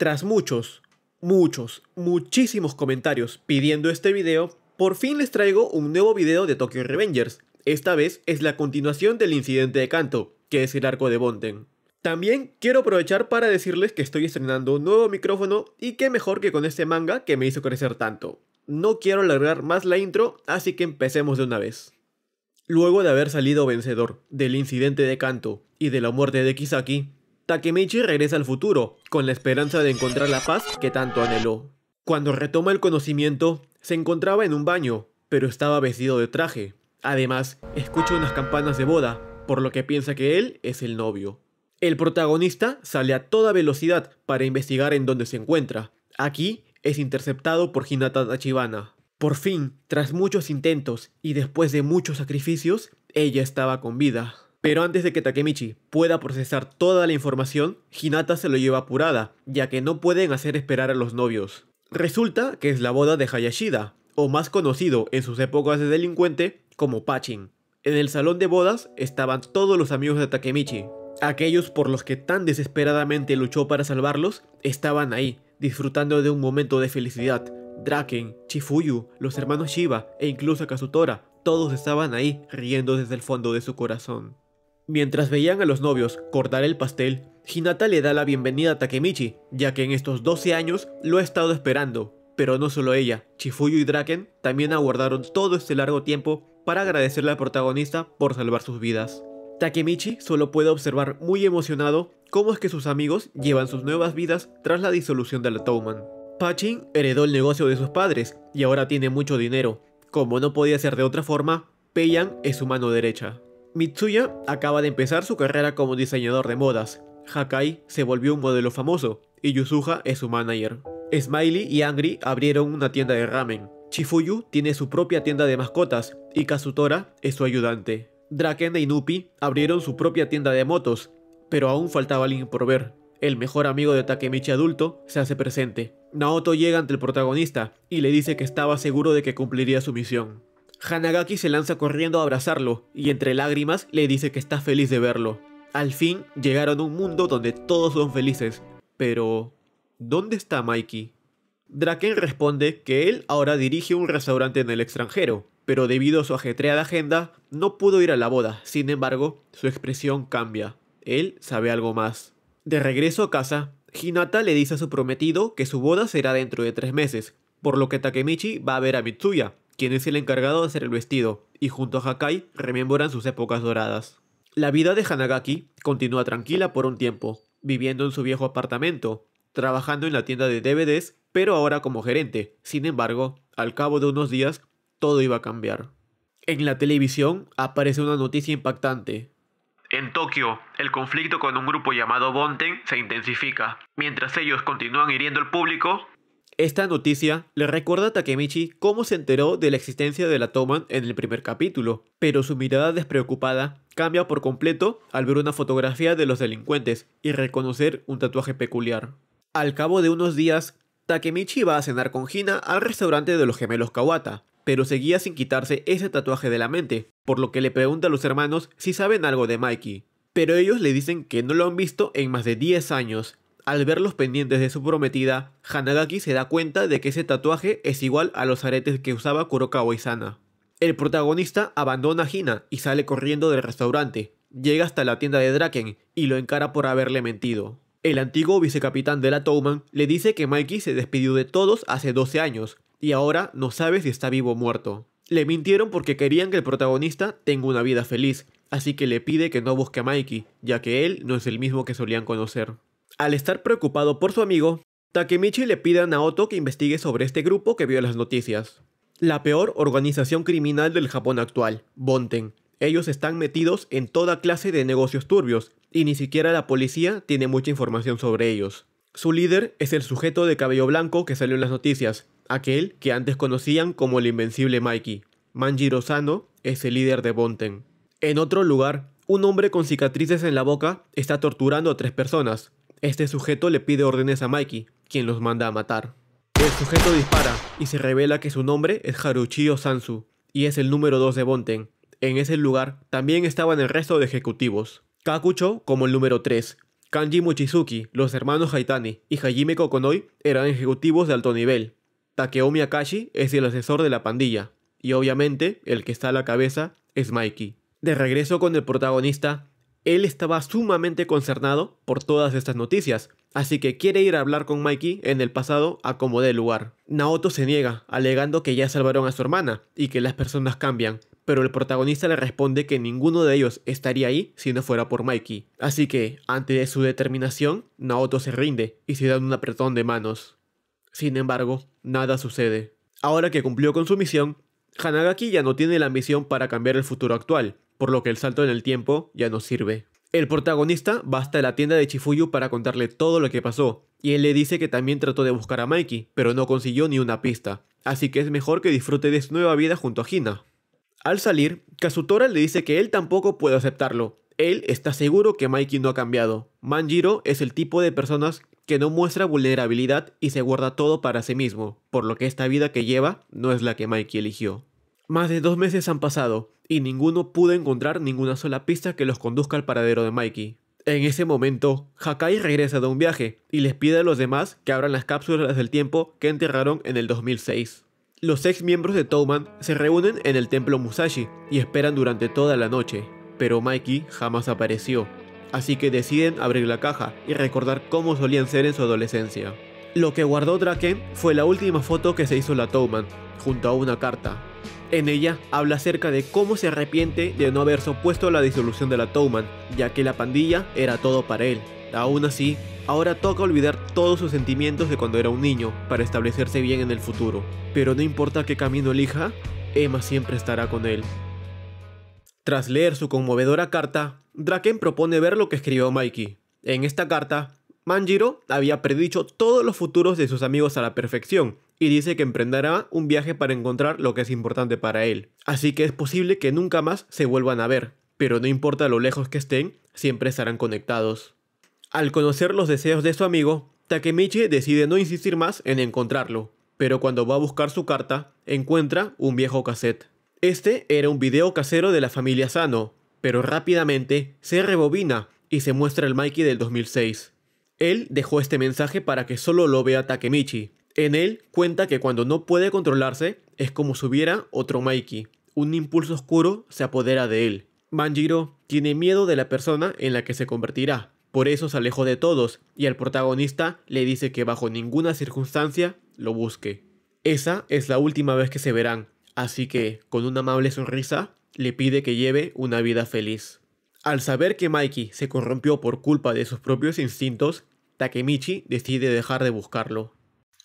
Tras muchos, muchos, muchísimos comentarios pidiendo este video, por fin les traigo un nuevo video de Tokyo Revengers. Esta vez es la continuación del incidente de Kanto, que es el arco de Bonten. También quiero aprovechar para decirles que estoy estrenando un nuevo micrófono y qué mejor que con este manga que me hizo crecer tanto. No quiero alargar más la intro, así que empecemos de una vez. Luego de haber salido vencedor del incidente de Kanto y de la muerte de Kisaki, Takemichi regresa al futuro, con la esperanza de encontrar la paz que tanto anheló. Cuando retoma el conocimiento, se encontraba en un baño, pero estaba vestido de traje. Además, escucha unas campanas de boda, por lo que piensa que él es el novio. El protagonista sale a toda velocidad para investigar en dónde se encuentra. Aquí es interceptado por Hinata Tachibana. Por fin, tras muchos intentos y después de muchos sacrificios, ella estaba con vida. Pero antes de que Takemichi pueda procesar toda la información, Hinata se lo lleva apurada, ya que no pueden hacer esperar a los novios. Resulta que es la boda de Hayashida, o más conocido en sus épocas de delincuente como Pachin. En el salón de bodas estaban todos los amigos de Takemichi. Aquellos por los que tan desesperadamente luchó para salvarlos estaban ahí, disfrutando de un momento de felicidad. Draken, Chifuyu, los hermanos Shiba e incluso Kazutora, todos estaban ahí riendo desde el fondo de su corazón. Mientras veían a los novios cortar el pastel, Hinata le da la bienvenida a Takemichi, ya que en estos 12 años lo ha estado esperando. Pero no solo ella, Chifuyu y Draken también aguardaron todo este largo tiempo para agradecerle al protagonista por salvar sus vidas. Takemichi solo puede observar muy emocionado cómo es que sus amigos llevan sus nuevas vidas tras la disolución de la Touman. Pachin heredó el negocio de sus padres y ahora tiene mucho dinero. Como no podía ser de otra forma, Peyan es su mano derecha. Mitsuya acaba de empezar su carrera como diseñador de modas. Hakai se volvió un modelo famoso y Yuzuha es su manager. Smiley y Angry abrieron una tienda de ramen. Chifuyu tiene su propia tienda de mascotas y Kazutora es su ayudante. Draken e Inupi abrieron su propia tienda de motos, pero aún faltaba alguien por ver. El mejor amigo de Takemichi adulto se hace presente. Naoto llega ante el protagonista y le dice que estaba seguro de que cumpliría su misión. Hanagaki se lanza corriendo a abrazarlo y entre lágrimas le dice que está feliz de verlo. Al fin llegaron a un mundo donde todos son felices, pero ¿dónde está Mikey? Draken responde que él ahora dirige un restaurante en el extranjero, pero debido a su ajetreada agenda no pudo ir a la boda, sin embargo, su expresión cambia. Él sabe algo más. De regreso a casa, Hinata le dice a su prometido que su boda será dentro de tres meses, por lo que Takemichi va a ver a Mitsuya, quien es el encargado de hacer el vestido, y junto a Hakai rememoran sus épocas doradas. La vida de Hanagaki continúa tranquila por un tiempo, viviendo en su viejo apartamento, trabajando en la tienda de DVDs, pero ahora como gerente. Sin embargo, al cabo de unos días, todo iba a cambiar. En la televisión aparece una noticia impactante. En Tokio, el conflicto con un grupo llamado Bonten se intensifica. Mientras ellos continúan hiriendo al público, esta noticia le recuerda a Takemichi cómo se enteró de la existencia de la Toman en el primer capítulo, pero su mirada despreocupada cambia por completo al ver una fotografía de los delincuentes y reconocer un tatuaje peculiar. Al cabo de unos días, Takemichi va a cenar con Hina al restaurante de los gemelos Kawata, pero seguía sin quitarse ese tatuaje de la mente, por lo que le pregunta a los hermanos si saben algo de Mikey. Pero ellos le dicen que no lo han visto en más de 10 años al ver los pendientes de su prometida, Hanagaki se da cuenta de que ese tatuaje es igual a los aretes que usaba Kurokawa Isana. El protagonista abandona a Hina y sale corriendo del restaurante. Llega hasta la tienda de Draken y lo encara por haberle mentido. El antiguo vicecapitán de la Touman le dice que Mikey se despidió de todos hace 12 años y ahora no sabe si está vivo o muerto. Le mintieron porque querían que el protagonista tenga una vida feliz, así que le pide que no busque a Mikey, ya que él no es el mismo que solían conocer. Al estar preocupado por su amigo, Takemichi le pide a Naoto que investigue sobre este grupo que vio en las noticias. La peor organización criminal del Japón actual, Bonten. Ellos están metidos en toda clase de negocios turbios, y ni siquiera la policía tiene mucha información sobre ellos. Su líder es el sujeto de cabello blanco que salió en las noticias, aquel que antes conocían como el invencible Mikey. Manjiro Sano es el líder de Bonten. En otro lugar, un hombre con cicatrices en la boca está torturando a tres personas, este sujeto le pide órdenes a Mikey, quien los manda a matar. El sujeto dispara y se revela que su nombre es Haruchio Sansu y es el número 2 de Bonten. En ese lugar también estaban el resto de ejecutivos. Kakucho como el número 3, Kanji Muchizuki, los hermanos Haitani y Hajime Kokonoi eran ejecutivos de alto nivel. Takeomi Akashi es el asesor de la pandilla y obviamente el que está a la cabeza es Mikey. De regreso con el protagonista, él estaba sumamente concernado por todas estas noticias, así que quiere ir a hablar con Mikey en el pasado a como dé lugar. Naoto se niega, alegando que ya salvaron a su hermana y que las personas cambian, pero el protagonista le responde que ninguno de ellos estaría ahí si no fuera por Mikey. Así que, ante su determinación, Naoto se rinde y se dan un apretón de manos. Sin embargo, nada sucede. Ahora que cumplió con su misión, Hanagaki ya no tiene la ambición para cambiar el futuro actual, por lo que el salto en el tiempo ya no sirve. El protagonista va hasta la tienda de Chifuyu para contarle todo lo que pasó, y él le dice que también trató de buscar a Mikey, pero no consiguió ni una pista, así que es mejor que disfrute de su nueva vida junto a Hina. Al salir, Kazutora le dice que él tampoco puede aceptarlo. Él está seguro que Mikey no ha cambiado. Manjiro es el tipo de personas que no muestra vulnerabilidad y se guarda todo para sí mismo, por lo que esta vida que lleva no es la que Mikey eligió. Más de dos meses han pasado, y ninguno pudo encontrar ninguna sola pista que los conduzca al paradero de Mikey. En ese momento, Hakai regresa de un viaje y les pide a los demás que abran las cápsulas del tiempo que enterraron en el 2006. Los ex miembros de Towman se reúnen en el templo Musashi y esperan durante toda la noche, pero Mikey jamás apareció, así que deciden abrir la caja y recordar cómo solían ser en su adolescencia. Lo que guardó Draken fue la última foto que se hizo la Towman, junto a una carta, en ella habla acerca de cómo se arrepiente de no haberse opuesto a la disolución de la Touman, ya que la pandilla era todo para él. Aún así, ahora toca olvidar todos sus sentimientos de cuando era un niño para establecerse bien en el futuro. Pero no importa qué camino elija, Emma siempre estará con él. Tras leer su conmovedora carta, Draken propone ver lo que escribió Mikey. En esta carta, Manjiro había predicho todos los futuros de sus amigos a la perfección y dice que emprenderá un viaje para encontrar lo que es importante para él. Así que es posible que nunca más se vuelvan a ver, pero no importa lo lejos que estén, siempre estarán conectados. Al conocer los deseos de su amigo, Takemichi decide no insistir más en encontrarlo, pero cuando va a buscar su carta, encuentra un viejo cassette. Este era un video casero de la familia Sano, pero rápidamente se rebobina y se muestra el Mikey del 2006. Él dejó este mensaje para que solo lo vea Takemichi, en él cuenta que cuando no puede controlarse, es como si hubiera otro Mikey. Un impulso oscuro se apodera de él. Manjiro tiene miedo de la persona en la que se convertirá, por eso se alejó de todos y al protagonista le dice que bajo ninguna circunstancia lo busque. Esa es la última vez que se verán, así que, con una amable sonrisa, le pide que lleve una vida feliz. Al saber que Mikey se corrompió por culpa de sus propios instintos, Takemichi decide dejar de buscarlo.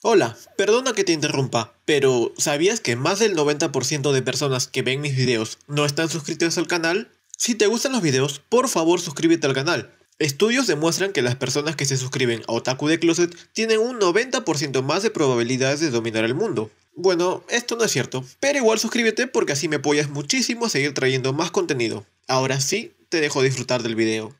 Hola, perdona que te interrumpa, pero ¿sabías que más del 90% de personas que ven mis videos no están suscritos al canal? Si te gustan los videos, por favor suscríbete al canal. Estudios demuestran que las personas que se suscriben a Otaku de Closet tienen un 90% más de probabilidades de dominar el mundo. Bueno, esto no es cierto, pero igual suscríbete porque así me apoyas muchísimo a seguir trayendo más contenido. Ahora sí, te dejo disfrutar del video.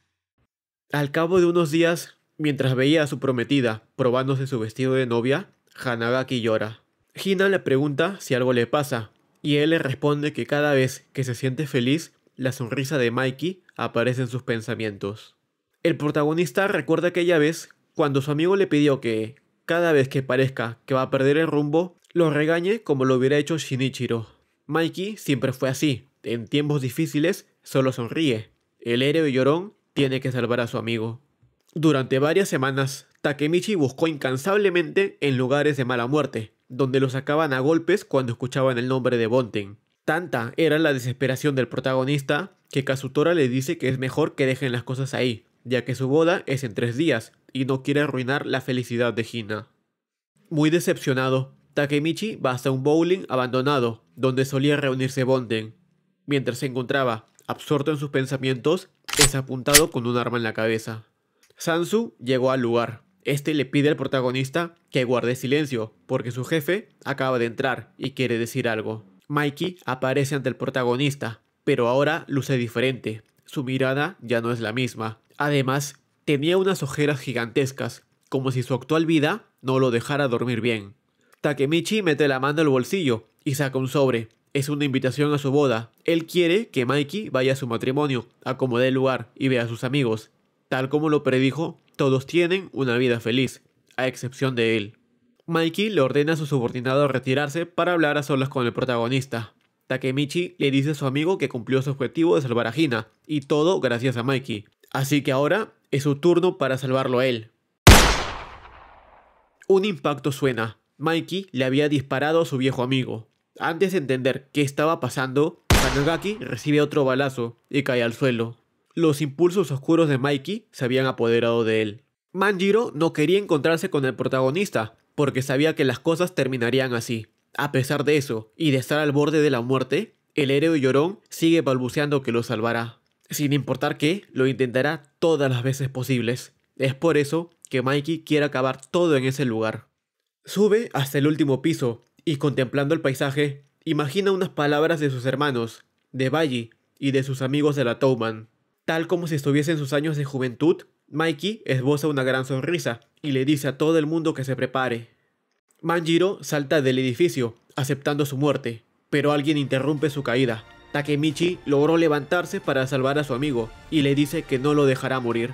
Al cabo de unos días, mientras veía a su prometida probándose su vestido de novia, Hanagaki llora. Hina le pregunta si algo le pasa, y él le responde que cada vez que se siente feliz, la sonrisa de Mikey aparece en sus pensamientos. El protagonista recuerda aquella vez cuando su amigo le pidió que, cada vez que parezca que va a perder el rumbo, lo regañe como lo hubiera hecho Shinichiro. Mikey siempre fue así, en tiempos difíciles solo sonríe. El héroe llorón tiene que salvar a su amigo. Durante varias semanas, Takemichi buscó incansablemente en lugares de mala muerte, donde lo sacaban a golpes cuando escuchaban el nombre de Bonten. Tanta era la desesperación del protagonista que Kazutora le dice que es mejor que dejen las cosas ahí, ya que su boda es en tres días y no quiere arruinar la felicidad de Hina. Muy decepcionado, Takemichi va hasta un bowling abandonado, donde solía reunirse Bonten. Mientras se encontraba, absorto en sus pensamientos, es apuntado con un arma en la cabeza. Sansu llegó al lugar, este le pide al protagonista que guarde silencio, porque su jefe acaba de entrar y quiere decir algo. Mikey aparece ante el protagonista, pero ahora luce diferente. Su mirada ya no es la misma. Además, tenía unas ojeras gigantescas, como si su actual vida no lo dejara dormir bien. Takemichi mete la mano al bolsillo y saca un sobre. Es una invitación a su boda. Él quiere que Mikey vaya a su matrimonio, acomode el lugar y vea a sus amigos. Tal como lo predijo todos tienen una vida feliz, a excepción de él. Mikey le ordena a su subordinado retirarse para hablar a solas con el protagonista. Takemichi le dice a su amigo que cumplió su objetivo de salvar a Hina, y todo gracias a Mikey. Así que ahora es su turno para salvarlo a él. Un impacto suena. Mikey le había disparado a su viejo amigo. Antes de entender qué estaba pasando, Kanagaki recibe otro balazo y cae al suelo. Los impulsos oscuros de Mikey se habían apoderado de él. Manjiro no quería encontrarse con el protagonista, porque sabía que las cosas terminarían así. A pesar de eso, y de estar al borde de la muerte, el héroe llorón sigue balbuceando que lo salvará. Sin importar qué, lo intentará todas las veces posibles. Es por eso que Mikey quiere acabar todo en ese lugar. Sube hasta el último piso y contemplando el paisaje, imagina unas palabras de sus hermanos, de Valle y de sus amigos de la Touman. Tal como si estuviese en sus años de juventud, Mikey esboza una gran sonrisa y le dice a todo el mundo que se prepare. Manjiro salta del edificio, aceptando su muerte, pero alguien interrumpe su caída. Takemichi logró levantarse para salvar a su amigo y le dice que no lo dejará morir.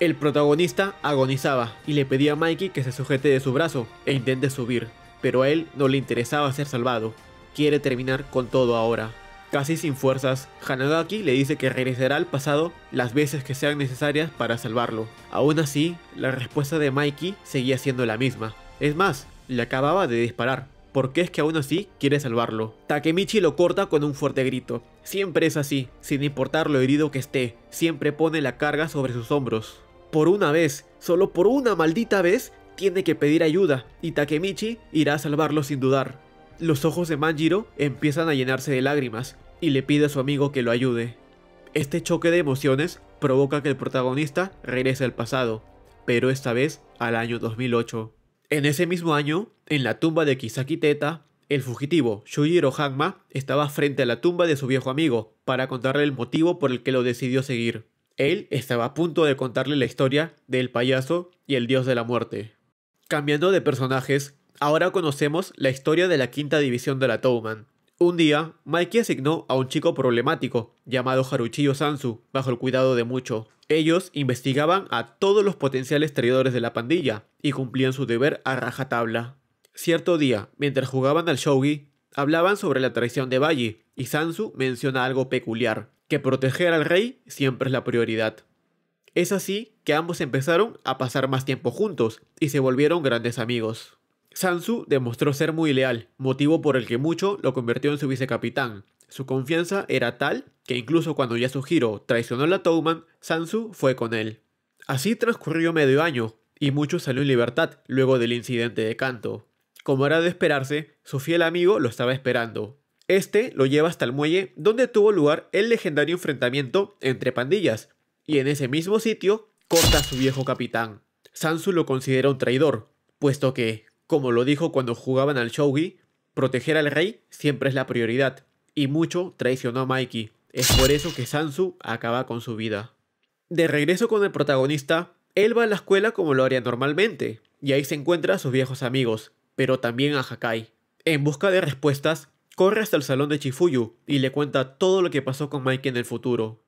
El protagonista agonizaba y le pedía a Mikey que se sujete de su brazo e intente subir, pero a él no le interesaba ser salvado. Quiere terminar con todo ahora. Casi sin fuerzas, Hanagaki le dice que regresará al pasado las veces que sean necesarias para salvarlo. Aún así, la respuesta de Mikey seguía siendo la misma. Es más, le acababa de disparar. porque es que aún así quiere salvarlo? Takemichi lo corta con un fuerte grito. Siempre es así, sin importar lo herido que esté, siempre pone la carga sobre sus hombros. Por una vez, solo por una maldita vez, tiene que pedir ayuda, y Takemichi irá a salvarlo sin dudar los ojos de Manjiro empiezan a llenarse de lágrimas y le pide a su amigo que lo ayude. Este choque de emociones provoca que el protagonista regrese al pasado, pero esta vez al año 2008. En ese mismo año, en la tumba de Kisaki Teta, el fugitivo Shujiro Hanma estaba frente a la tumba de su viejo amigo para contarle el motivo por el que lo decidió seguir. Él estaba a punto de contarle la historia del payaso y el dios de la muerte. Cambiando de personajes, Ahora conocemos la historia de la quinta división de la Touman. Un día, Mikey asignó a un chico problemático, llamado Haruchiyo Sansu, bajo el cuidado de Mucho. Ellos investigaban a todos los potenciales traidores de la pandilla y cumplían su deber a rajatabla. Cierto día, mientras jugaban al shogi, hablaban sobre la traición de Valle y Sansu menciona algo peculiar, que proteger al rey siempre es la prioridad. Es así que ambos empezaron a pasar más tiempo juntos y se volvieron grandes amigos. Sansu demostró ser muy leal, motivo por el que mucho lo convirtió en su vicecapitán. Su confianza era tal que incluso cuando Yasuhiro traicionó a la Touman, Sansu fue con él. Así transcurrió medio año, y mucho salió en libertad luego del incidente de Kanto. Como era de esperarse, su fiel amigo lo estaba esperando. Este lo lleva hasta el muelle donde tuvo lugar el legendario enfrentamiento entre pandillas, y en ese mismo sitio corta a su viejo capitán. Sansu lo considera un traidor, puesto que, como lo dijo cuando jugaban al shogi, proteger al rey siempre es la prioridad, y mucho traicionó a Mikey. Es por eso que Sansu acaba con su vida. De regreso con el protagonista, él va a la escuela como lo haría normalmente, y ahí se encuentra a sus viejos amigos, pero también a Hakai. En busca de respuestas, corre hasta el salón de Chifuyu y le cuenta todo lo que pasó con Mikey en el futuro.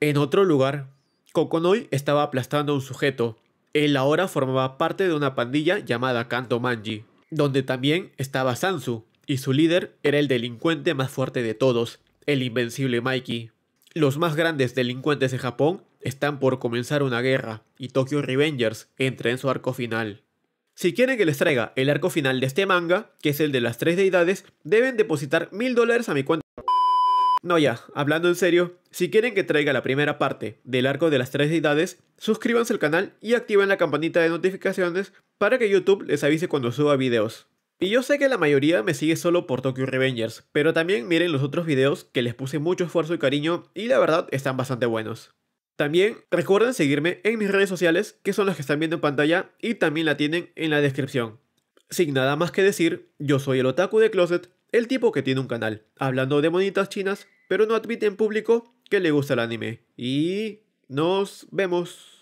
En otro lugar, Kokonoi estaba aplastando a un sujeto él ahora formaba parte de una pandilla llamada Kanto Manji, donde también estaba Sansu, y su líder era el delincuente más fuerte de todos, el invencible Mikey. Los más grandes delincuentes de Japón están por comenzar una guerra, y Tokyo Revengers entra en su arco final. Si quieren que les traiga el arco final de este manga, que es el de las tres deidades, deben depositar mil dólares a mi cuenta no ya, hablando en serio, si quieren que traiga la primera parte del arco de las tres deidades, suscríbanse al canal y activen la campanita de notificaciones para que YouTube les avise cuando suba videos. Y yo sé que la mayoría me sigue solo por Tokyo Revengers, pero también miren los otros videos que les puse mucho esfuerzo y cariño y la verdad están bastante buenos. También recuerden seguirme en mis redes sociales que son las que están viendo en pantalla y también la tienen en la descripción. Sin nada más que decir, yo soy el otaku de Closet el tipo que tiene un canal hablando de monitas chinas, pero no admite en público que le gusta el anime. Y nos vemos.